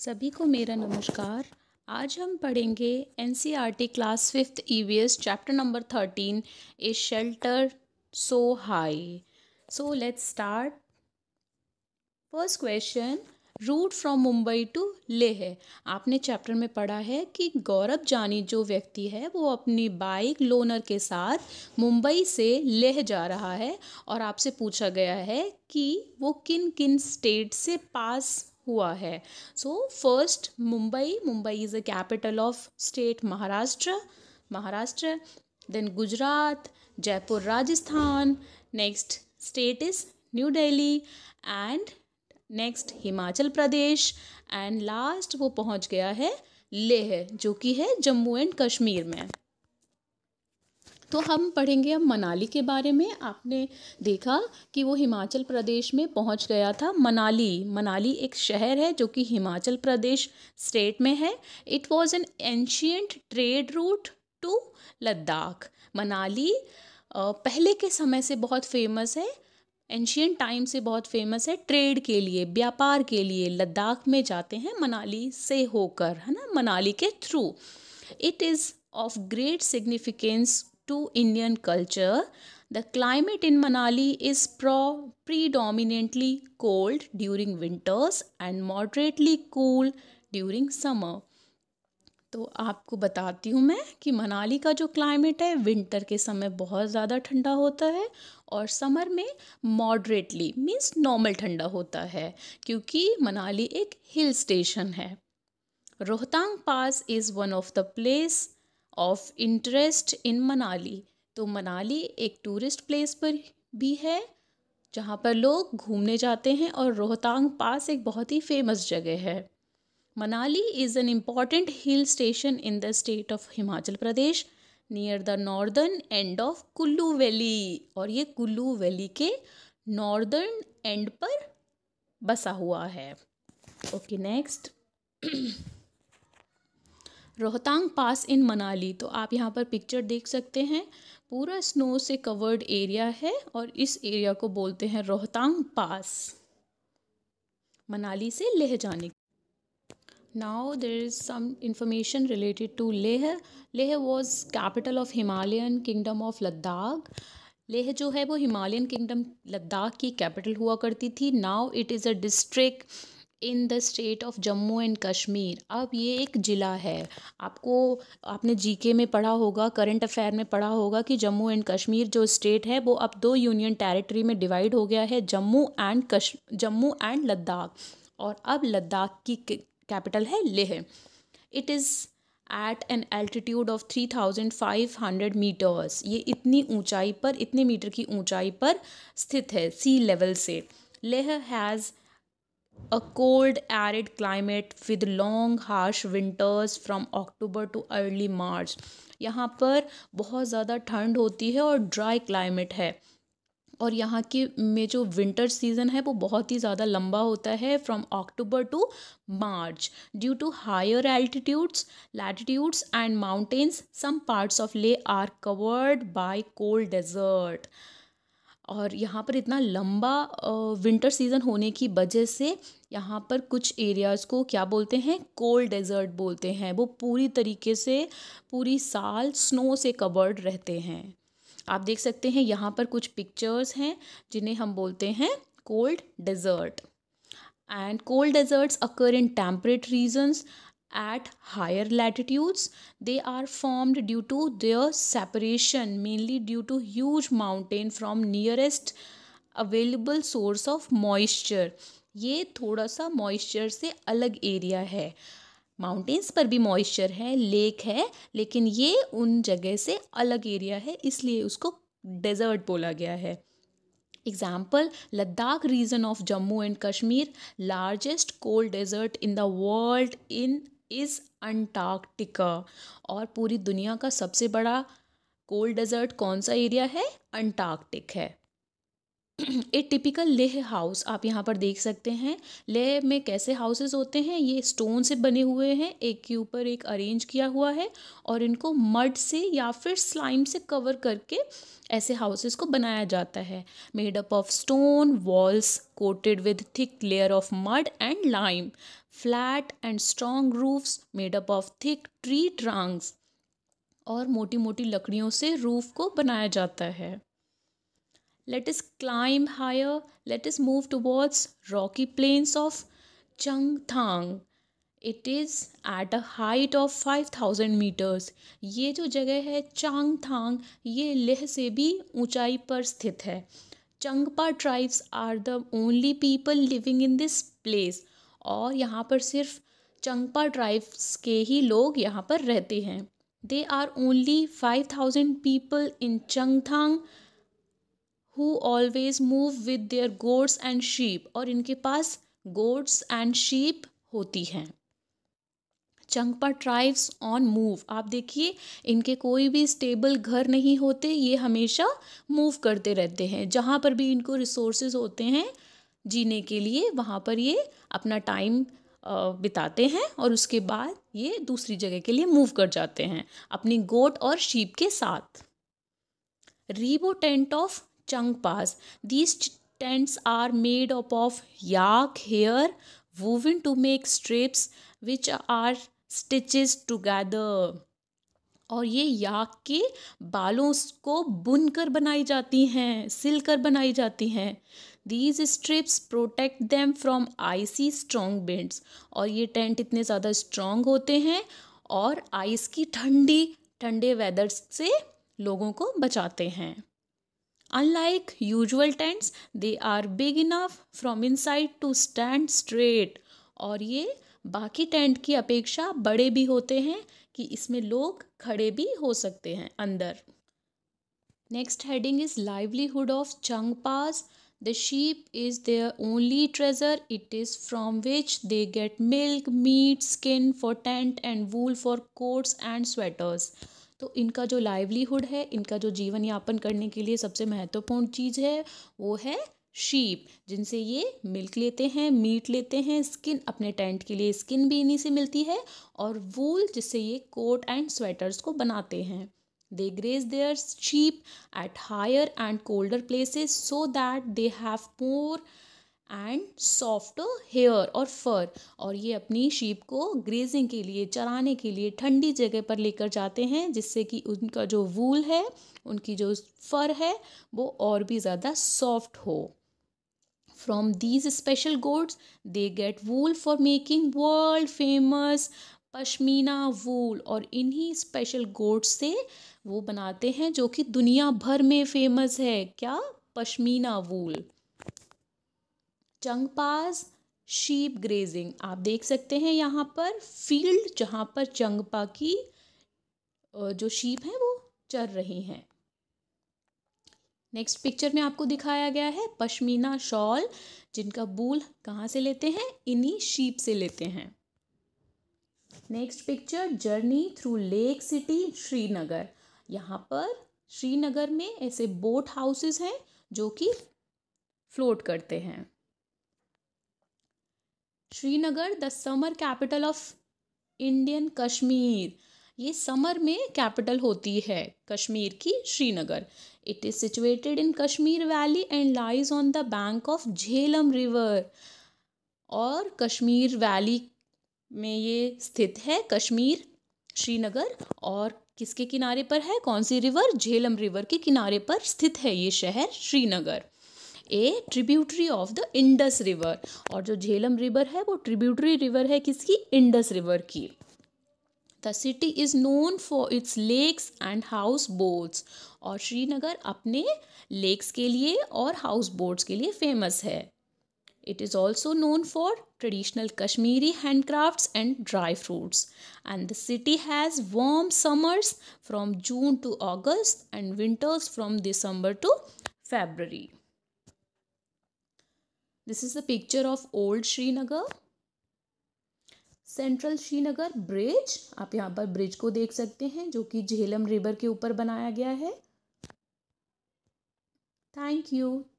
सभी को मेरा नमस्कार आज हम पढ़ेंगे एन क्लास फिफ्थ ई chapter number thirteen a shelter so high so let's start first question route from Mumbai to Leh आपने चैप्टर में पढ़ा है कि गौरव जानी जो व्यक्ति है वो अपनी बाइक लोनर के साथ मुंबई से लेह जा रहा है और आपसे पूछा गया है कि वो किन किन स्टेट से पास हुआ है so first Mumbai Mumbai is a capital of state Maharashtra Maharashtra then Gujarat Jaipur Rajasthan next state is new Delhi and next Himachal Pradesh and last वो पहुंच गया है लेह जो कि है जम्मू एंड कश्मीर में तो हम पढ़ेंगे अब मनाली के बारे में आपने देखा कि वो हिमाचल प्रदेश में पहुंच गया था मनाली मनाली एक शहर है जो कि हिमाचल प्रदेश स्टेट में है it was an ancient trade route to Ladakh Manali पहले के समय से बहुत फेमस है एंशियंट टाइम से बहुत फेमस है ट्रेड के लिए व्यापार के लिए लद्दाख में जाते हैं मनाली से होकर है ना मनाली के through it is of great significance to Indian culture, the climate in Manali is pro- predominantly cold during winters and moderately cool during summer. तो आपको बताती हूँ मैं कि मनाली का जो क्लाइमेट है विंटर के समय बहुत ज़्यादा ठंडा होता है और समर में मॉडरेटली मीन्स नॉर्मल ठंडा होता है क्योंकि मनाली एक हिल स्टेशन है Rohtang pass is one of the place of interest in Manali तो मनाली एक टूरिस्ट प्लेस पर भी है जहाँ पर लोग घूमने जाते हैं और रोहतांग पास एक बहुत ही फेमस जगह है Manali is an important hill station in the state of Himachal Pradesh near the northern end of Kullu valley और ये कुल्लू वैली के नॉर्दर्न एंड पर बसा हुआ है okay next Rohtang pass in Manali तो आप यहाँ पर पिक्चर देख सकते हैं पूरा स्नो से कवर्ड एरिया है और इस एरिया को बोलते हैं रोहतांग पास मनाली से लेह जाने Now there is some information related to Leh. Leh was capital of Himalayan kingdom of Ladakh. Leh जो है वो हिमालयन किंगडम लद्दाख की कैपिटल हुआ करती थी now it is a district in the state of Jammu and Kashmir अब ये एक ज़िला है आपको आपने जीके में पढ़ा होगा करंट अफेयर में पढ़ा होगा कि जम्मू एंड कश्मीर जो स्टेट है वो अब दो यूनियन टेरिटरी में डिवाइड हो गया है जम्मू एंड कश जम्मू एंड लद्दाख और अब लद्दाख की कैपिटल है Leh it is at an altitude of three thousand five hundred metres ये इतनी ऊंचाई पर इतने मीटर की ऊंचाई पर स्थित है सी लेवल से Leh has a cold arid climate with long harsh winters from october to early march यहाँ पर बहुत ज़्यादा ठंड होती है और ड्राई क्लाइमेट है और यहाँ के में जो विंटर सीज़न है वो बहुत ही ज़्यादा लंबा होता है from October to March due to higher altitudes latitudes and mountains some parts of Leh are covered by cold desert और यहाँ पर इतना लंबा विंटर सीज़न होने की वजह से यहाँ पर कुछ एरियाज़ को क्या बोलते हैं कोल्ड डेजर्ट बोलते हैं वो पूरी तरीके से पूरी साल स्नो से कवर्ड रहते हैं आप देख सकते हैं यहाँ पर कुछ पिक्चर्स हैं जिन्हें हम बोलते हैं cold desert and cold deserts occur in temperate regions at higher latitudes they are formed due to their separation mainly due to huge mountain from nearest available source of moisture ये थोड़ा सा moisture से अलग area है mountains पर भी moisture है lake है लेकिन ये उन जगह से अलग एरिया है इसलिए उसको डेजर्ट बोला गया है example Ladakh region of Jammu and Kashmir largest cold desert in the world in is Antarctica और पूरी दुनिया का सबसे बड़ा कोल्ड डेजर्ट कौन सा एरिया है अंटार्कटिक है ए टिपिकल लेह हाउस आप यहाँ पर देख सकते हैं लेह में कैसे हाउसेस होते हैं ये स्टोन से बने हुए हैं एक के ऊपर एक अरेंज किया हुआ है और इनको मड से या फिर स्लाइम से कवर करके ऐसे हाउसेस को बनाया जाता है made up of stone walls coated with thick layer of mud and lime flat and strong roofs made up of thick tree trunks और मोटी मोटी लकड़ियों से रूफ को बनाया जाता है let us climb higher, let us move towards rocky plains of Changthang. It is at a height of five thousand metres ये जो जगह है चांगथांग ये लेह से भी ऊंचाई पर स्थित है Changpa tribes are the only people living in this place और यहाँ पर सिर्फ चंगपा ट्राइब्स के ही लोग यहाँ पर रहते हैं they are only five thousand people in Changthang who always move with their goats and sheep और इनके पास गोड्स एंड शीप होती हैं चंगपा ट्राइब्स ऑन मूव आप देखिए इनके कोई भी स्टेबल घर नहीं होते ये हमेशा मूव करते रहते हैं जहाँ पर भी इनको रिसोर्सेज होते हैं जीने के लिए वहाँ पर ये अपना टाइम बिताते हैं और उसके बाद ये दूसरी जगह के लिए मूव कर जाते हैं अपनी गोट और शीप के साथ रीबोटेंट of Changpas these tents are made up of yak hair woven to make strips which are stitches together और ये याक के बालों को बुन कर बनाई जाती हैं सिल कर बनाई जाती हैं these strips protect them from icy strong winds और ये टेंट इतने ज़्यादा स्ट्रोंग होते हैं और आइस की ठंडी ठंडे वेदर से लोगों को बचाते हैं Unlike usual tents, they are big enough from inside to stand straight. और ये बाकी टेंट की अपेक्षा बड़े भी होते हैं कि इसमें लोग खड़े भी हो सकते हैं अंदर next heading is livelihood of Changpas the sheep is their only treasure it is from which they get milk meat skin for tent and wool for coats and sweaters तो इनका जो लाइवलीहुड है इनका जो जीवन यापन करने के लिए सबसे महत्वपूर्ण चीज़ है वो है शीप जिनसे ये मिल्क लेते हैं मीट लेते हैं स्किन अपने टेंट के लिए स्किन भी इन्हीं से मिलती है और वूल जिससे ये कोट एंड स्वेटर्स को बनाते हैं they graze their sheep at higher and colder places so that they have more and soft hair और फर और ये अपनी शीप को ग्रेजिंग के लिए चराने के लिए ठंडी जगह पर लेकर जाते हैं जिससे कि उनका जो वूल है उनकी जो फर है वो और भी ज़्यादा सॉफ्ट हो from these special goats they get wool for making world famous pashmina wool और इन्हीं स्पेशल गोड्स से वो बनाते हैं जो कि दुनिया भर में फेमस है क्या pashmina wool Changpas sheep grazing आप देख सकते हैं यहाँ पर फील्ड जहाँ पर चंगपा की जो शीप हैं वो चर रही हैं नेक्स्ट पिक्चर में आपको दिखाया गया है पश्मीना शॉल जिनका बूल कहाँ से लेते हैं इन्हीं शीप से लेते हैं next picture journey through lake city Srinagar यहाँ पर श्रीनगर में ऐसे बोट हाउसेस हैं जो कि फ्लोट करते हैं Srinagar the summer capital of Indian Kashmir ये समर में कैपिटल होती है कश्मीर की Srinagar it is situated in Kashmir valley and lies on the bank of Jhelum river और कश्मीर वैली में ये स्थित है कश्मीर श्रीनगर और किसके किनारे पर है कौन सी रिवर झेलम रिवर के किनारे पर स्थित है ये शहर Srinagar a tributary of the Indus river और जो झेलम रिवर है वो ट्रिब्यूटरी रिवर है किसकी इंडस रिवर की the city is known for its lakes and houseboats और श्रीनगर अपने लेक्स के लिए और हाउस बोट्स के लिए फेमस है it is also known for traditional Kashmiri handicraft and dry fruits and the city has warm summers from June to August and winters from December to February this is the picture of old Srinagar central Srinagar bridge आप यहाँ पर bridge को देख सकते हैं जो कि Jhelum river के ऊपर बनाया गया है थैंक यू